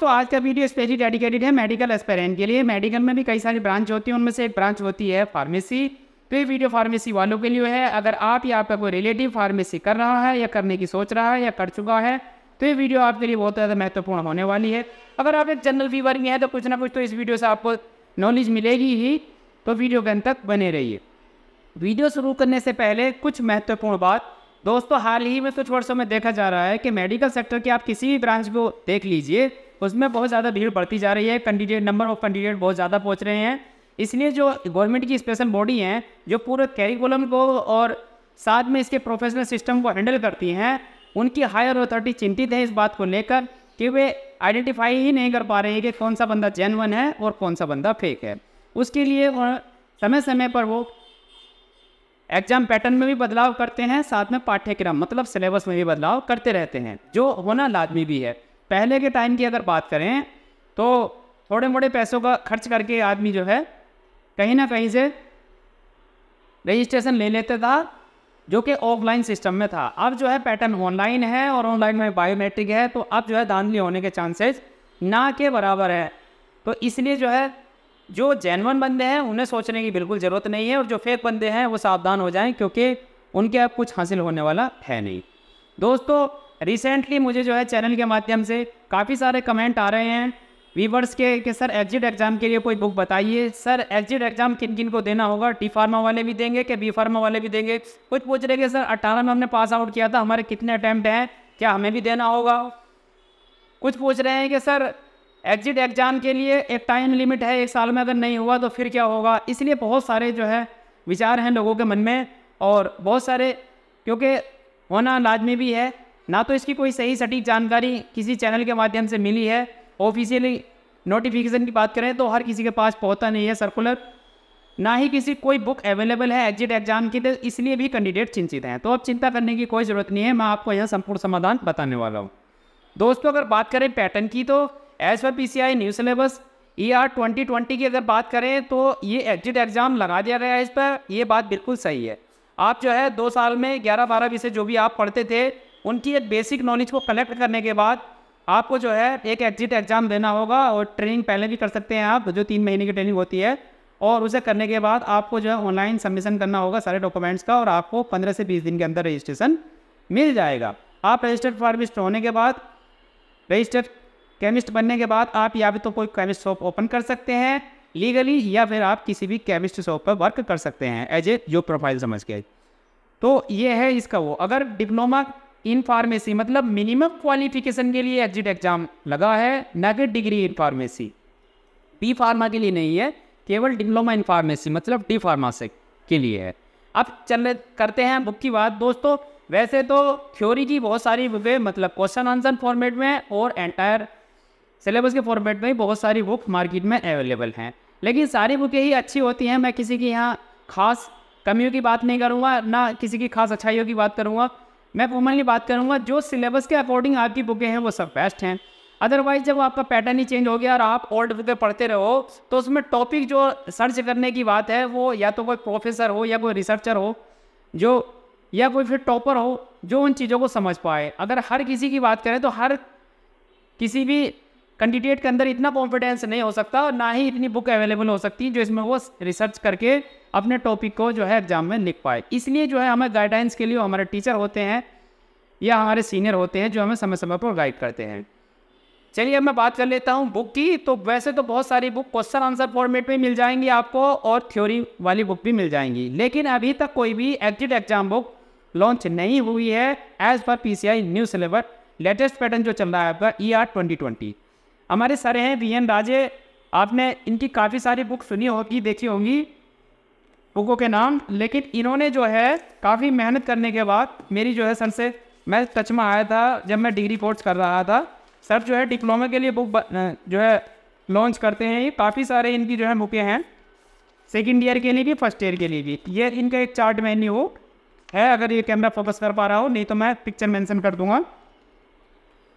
तो आज का वीडियो स्पेशली डेडिकेटेड है मेडिकल एस्पेरेंट के लिए मेडिकल में भी कई सारी ब्रांच होती है उनमें से एक ब्रांच होती है फार्मेसी तो ये वीडियो फार्मेसी वालों के लिए है अगर आप या आपका कोई रिलेटिव फार्मेसी कर रहा है या करने की सोच रहा है या कर चुका है तो ये वीडियो आपके लिए बहुत ज़्यादा महत्वपूर्ण होने वाली है अगर आप एक जनरल व्यूवर में हैं तो कुछ ना कुछ तो इस वीडियो से आपको नॉलेज मिलेगी ही तो वीडियो के अंत तक बने रहिए वीडियो शुरू करने से पहले कुछ महत्वपूर्ण बात दोस्तों हाल ही में कुछ वर्षों में देखा जा रहा है कि मेडिकल सेक्टर की आप किसी भी ब्रांच को देख लीजिए उसमें बहुत ज़्यादा भीड़ बढ़ती जा रही है कैंडिडेट नंबर ऑफ कैंडिडेट बहुत ज़्यादा पहुँच रहे हैं इसलिए जो गवर्नमेंट की स्पेशल बॉडी हैं जो पूरे कैरिकुलम को और साथ में इसके प्रोफेशनल सिस्टम को हैंडल करती हैं उनकी हायर अथॉरिटी चिंतित है इस बात को लेकर कि वे आइडेंटिफाई ही नहीं कर पा रहे हैं कि कौन सा बंदा जेनवन है और कौन सा बंदा फेक है उसके लिए और समय समय पर वो एग्जाम पैटर्न में भी बदलाव करते हैं साथ में पाठ्यक्रम मतलब सिलेबस में भी बदलाव करते रहते हैं जो होना लाजमी भी है पहले के टाइम की अगर बात करें तो थोड़े मोड़े पैसों का खर्च करके आदमी जो है कहीं ना कहीं से रजिस्ट्रेशन ले लेते था जो कि ऑफलाइन सिस्टम में था अब जो है पैटर्न ऑनलाइन है और ऑनलाइन में बायोमेट्रिक है तो अब जो है धांधली होने के चांसेस ना के बराबर है तो इसलिए जो है जो जैनवन बंदे हैं उन्हें सोचने की बिल्कुल ज़रूरत नहीं है और जो फेक बंदे हैं वो सावधान हो जाएं क्योंकि उनके अब कुछ हासिल होने वाला है नहीं दोस्तों रिसेंटली मुझे जो है चैनल के माध्यम से काफ़ी सारे कमेंट आ रहे हैं वीवर्स के कि सर एग्जिट एग्ज़ाम के लिए कोई बुक बताइए सर एग्जिट एग्ज़ाम किन किन को देना होगा टी फार्मा वाले भी देंगे कि बी फार्मा वाले भी देंगे कुछ पूछ रहे कि सर अट्ठारह में हमने पास आउट किया था हमारे कितने अटैम्प्ट हैं क्या हमें भी देना होगा कुछ पूछ रहे हैं कि सर एग्जिट एग्ज़ाम के लिए एक टाइम लिमिट है एक साल में अगर नहीं हुआ तो फिर क्या होगा इसलिए बहुत सारे जो है विचार हैं लोगों के मन में और बहुत सारे क्योंकि होना लाजमी भी है ना तो इसकी कोई सही सटीक जानकारी किसी चैनल के माध्यम से मिली है ऑफिशियली नोटिफिकेशन की बात करें तो हर किसी के पास पहुंचता नहीं है सर्कुलर ना ही किसी कोई बुक अवेलेबल है एग्जिट एग्जाम की तो इसलिए भी कैंडिडेट चिंतित हैं तो अब चिंता करने की कोई ज़रूरत नहीं है मैं आपको यह संपूर्ण समाधान बताने वाला हूँ दोस्तों अगर बात करें पैटर्न की तो as per P C I new syllabus E R twenty twenty की अगर बात करें तो ये एग्जिट एग्ज़ाम लगा दिया गया है इस पर यह बात बिल्कुल सही है आप जो है दो साल में ग्यारह बारह विषय जो भी आप पढ़ते थे उनकी एक बेसिक नॉलेज को कलेक्ट करने के बाद आपको जो है एक एग्जिट एग्ज़ाम देना होगा और ट्रेनिंग पहले भी कर सकते हैं आप जो तीन महीने की ट्रेनिंग होती है और उसे करने के बाद आपको जो है ऑनलाइन सबमिशन करना होगा सारे डॉक्यूमेंट्स का और आपको पंद्रह से बीस दिन के अंदर रजिस्ट्रेशन मिल जाएगा आप रजिस्टर्ड फार्मिस्ट होने के बाद रजिस्टर्ड केमिस्ट बनने के बाद आप या भी तो कोई केमिस्ट शॉप ओपन कर सकते हैं लीगली या फिर आप किसी भी केमिस्ट शॉप पर वर्क कर सकते हैं एज ए जो प्रोफाइल समझ के तो ये है इसका वो अगर डिप्लोमा इन फार्मेसी मतलब मिनिमम क्वालिफिकेशन के लिए एग्जिट एग्जाम लगा है ना कि degree in pharmacy B pharma के लिए नहीं है केवल डिप्लोमा इन फार्मेसी मतलब डी फार्मा से के लिए है अब चल करते हैं बुक की बात दोस्तों वैसे तो थ्योरी की बहुत सारी बुकें मतलब क्वेश्चन आंसर फॉर्मेट में और एंटायर सिलेबस के फॉर्मेट में बहुत सारी बुक मार्केट में अवेलेबल हैं लेकिन सारी बुकें ही अच्छी होती हैं मैं किसी की यहाँ खास कमियों की बात नहीं करूँगा ना किसी की खास अच्छाइयों की बात करूँगा मैं वूमनली बात करूँगा जो सिलेबस के अकॉर्डिंग आपकी बुकें हैं वो सब बेस्ट हैं अदरवाइज जब आपका पैटर्न ही चेंज हो गया और आप ओल्ड बुक पढ़ते रहो तो उसमें टॉपिक जो सर्च करने की बात है वो या तो कोई प्रोफेसर हो या कोई रिसर्चर हो जो या कोई फिर टॉपर हो जो उन चीज़ों को समझ पाए अगर हर किसी की बात करें तो हर किसी भी कैंडिडेट के अंदर इतना कॉन्फिडेंस नहीं हो सकता और ना ही इतनी बुक अवेलेबल हो सकती जो इसमें वो रिसर्च करके अपने टॉपिक को जो है एग्जाम में लिख पाए इसलिए जो है हमें गाइडलाइंस के लिए हमारे टीचर होते हैं या हमारे सीनियर होते हैं जो हमें समय समय पर गाइड करते हैं चलिए अब मैं बात कर लेता हूँ बुक की तो वैसे तो बहुत सारी बुक क्वेश्चन आंसर फॉर्मेट में मिल जाएंगी आपको और थ्योरी वाली बुक भी मिल जाएंगी लेकिन अभी तक कोई भी एग्जिट एग्जाम बुक लॉन्च नहीं हुई है as per P C I new syllabus latest pattern जो चल रहा है आपका ई आर ट्वेंटी ट्वेंटी हमारे सर हैं वी एन राजे आपने इनकी काफ़ी सारी बुक सुनी होगी देखी होंगी बुकों के नाम लेकिन इन्होंने जो है काफ़ी मेहनत करने के बाद मेरी जो है सर से मैं टच में आया था जब मैं डिग्री कोर्स कर रहा था सर जो है डिप्लोमा के लिए बुक जो है लॉन्च करते हैं ये काफ़ी सारे इनकी जो है बुकें हैं सेकेंड ईयर के लिए भी फर्स्ट ईयर के लिए भी ये इनका एक चार्ट मैन्यू है अगर ये कैमरा फोकस कर पा रहा हो नहीं तो मैं पिक्चर मेंशन कर दूंगा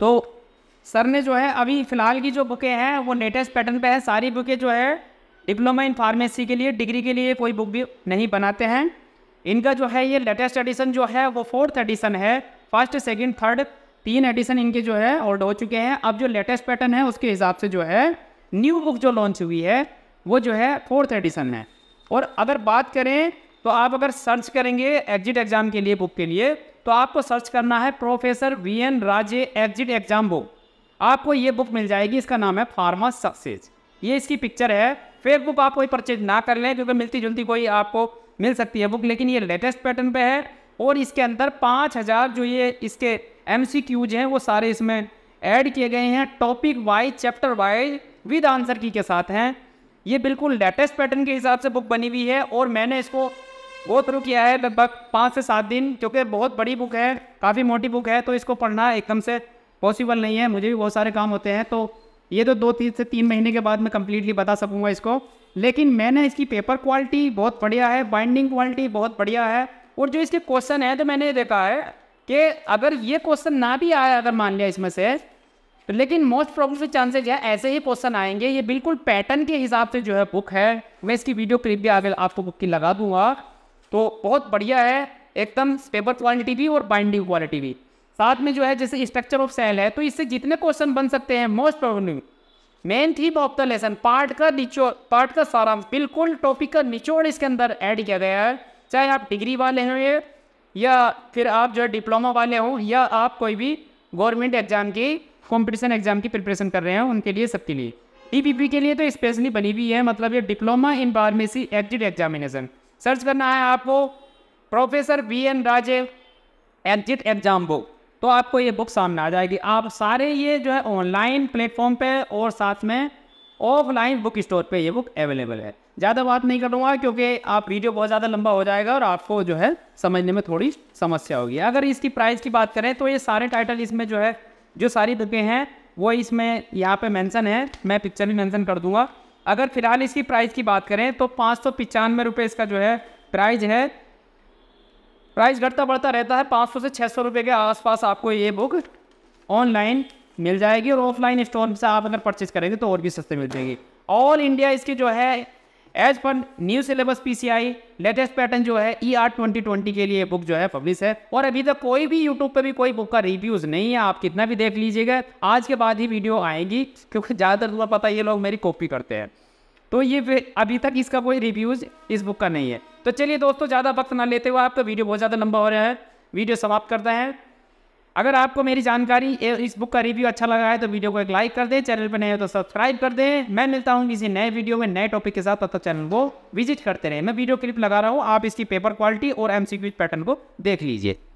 तो सर ने जो है अभी फ़िलहाल की जो बुकें हैं वो लेटेस्ट पैटर्न पे है सारी बुकें जो है डिप्लोमा इन फार्मेसी के लिए डिग्री के लिए कोई बुक भी नहीं बनाते हैं इनका जो है ये लेटेस्ट एडिशन जो है वो फोर्थ एडिशन है फर्स्ट सेकेंड थर्ड तीन एडिशन इनके जो है ऑर्ड हो चुके हैं अब जो लेटेस्ट पैटर्न है उसके हिसाब से जो है न्यू बुक जो लॉन्च हुई है वो जो है फोर्थ एडिशन है और अगर बात करें तो आप अगर सर्च करेंगे एग्जिट एग्ज़ाम के लिए बुक के लिए तो आपको सर्च करना है professor V N Raje exit exam book आपको ये बुक मिल जाएगी इसका नाम है फार्मा सक्सेस ये इसकी पिक्चर है फेक बुक आप कोई परचेज ना कर लें क्योंकि मिलती जुलती कोई आपको मिल सकती है बुक लेकिन ये लेटेस्ट पैटर्न पे है और इसके अंदर पाँच हज़ार जो ये इसके एम हैं वो सारे इसमें ऐड किए गए हैं topic wise chapter wise with answer key के साथ हैं ये बिल्कुल लेटेस्ट पैटर्न के हिसाब से बुक बनी हुई है और मैंने इसको वो थ्रू किया है लगभग पाँच से सात दिन क्योंकि बहुत बड़ी बुक है काफ़ी मोटी बुक है तो इसको पढ़ना एकदम से पॉसिबल नहीं है मुझे भी बहुत सारे काम होते हैं तो ये तो दो तीन से तीन महीने के बाद मैं कम्प्लीटली बता सकूँगा इसको लेकिन मैंने इसकी पेपर क्वालिटी बहुत बढ़िया है बाइंडिंग क्वालिटी बहुत बढ़िया है और जो इसके क्वेश्चन है तो मैंने देखा है कि अगर ये क्वेश्चन ना भी आया अगर मान लिया इसमें से तो लेकिन मोस्ट प्रॉब्लम चांसेज है ऐसे ही क्वेश्चन आएंगे ये बिल्कुल पैटर्न के हिसाब से जो है बुक है मैं इसकी वीडियो क्लिप भी आगे आपको बुक की लगा दूंगा तो बहुत बढ़िया है एकदम पेपर क्वालिटी भी और बाइंडिंग क्वालिटी भी साथ में जो है जैसे स्ट्रक्चर ऑफ सेल है तो इससे जितने क्वेश्चन बन सकते हैं most problem main theme of the lesson part का निचोड़ पार्ट का सारा बिल्कुल टॉपिक का निचोड़ इसके अंदर ऐड किया गया है चाहे आप डिग्री वाले हों या फिर आप जो है डिप्लोमा वाले हों या आप कोई भी गवर्नमेंट एग्जाम की कॉम्पिटिशन एग्जाम की प्रिपरेशन कर रहे हैं उनके लिए सबके लिए डी e के लिए तो स्पेशली बनी हुई है मतलब ये diploma in pharmacy exit examination search करना है आपको professor B N Rajev exit exam book तो आपको ये बुक सामने आ जाएगी आप सारे ये जो है ऑनलाइन प्लेटफॉर्म पे और साथ में ऑफलाइन बुक स्टोर पे ये बुक अवेलेबल है ज़्यादा बात नहीं करूँगा क्योंकि आप वीडियो बहुत ज़्यादा लंबा हो जाएगा और आपको जो है समझने में थोड़ी समस्या होगी अगर इसकी प्राइस की बात करें तो ये सारे टाइटल इसमें जो है जो सारी बुकें हैं वो इसमें यहाँ पे मेंशन है मैं पिक्चर भी मेंशन कर दूंगा अगर फिलहाल इसकी प्राइस की बात करें तो पाँच सौ पचानवे रुपये इसका जो है प्राइस है प्राइस घटता बढ़ता रहता है 500 से 600 रुपए के आसपास आपको ये बुक ऑनलाइन मिल जाएगी और ऑफलाइन स्टोर से आप अगर परचेज करेंगे तो और भी सस्ते मिल जाएगी ऑल इंडिया इसके जो है as per new syllabus PCI latest pattern जो है ई आर ट्वेंटी ट्वेंटी के लिए बुक जो है पब्लिश है और अभी तक कोई भी यूट्यूब पे भी कोई बुक का रिव्यूज़ नहीं है आप कितना भी देख लीजिएगा आज के बाद ही वीडियो आएगी क्योंकि ज़्यादातर तुम्हें पता ये लोग मेरी कॉपी करते हैं तो ये अभी तक इसका कोई रिव्यूज़ इस बुक का नहीं है तो चलिए दोस्तों ज़्यादा वक्त ना लेते हुए आपका वीडियो बहुत ज़्यादा लंबा हो रहा है वीडियो समाप्त करते हैं अगर आपको मेरी जानकारी इस बुक का रिव्यू अच्छा लगा है तो वीडियो को एक लाइक कर दें चैनल पर नए हो तो सब्सक्राइब कर दें मैं मिलता हूँ किसी नए वीडियो में नए टॉपिक के साथ तब तक चैनल को विजिट करते रहे मैं वीडियो क्लिप लगा रहा हूँ आप इसकी पेपर क्वालिटी और एम पैटर्न को देख लीजिए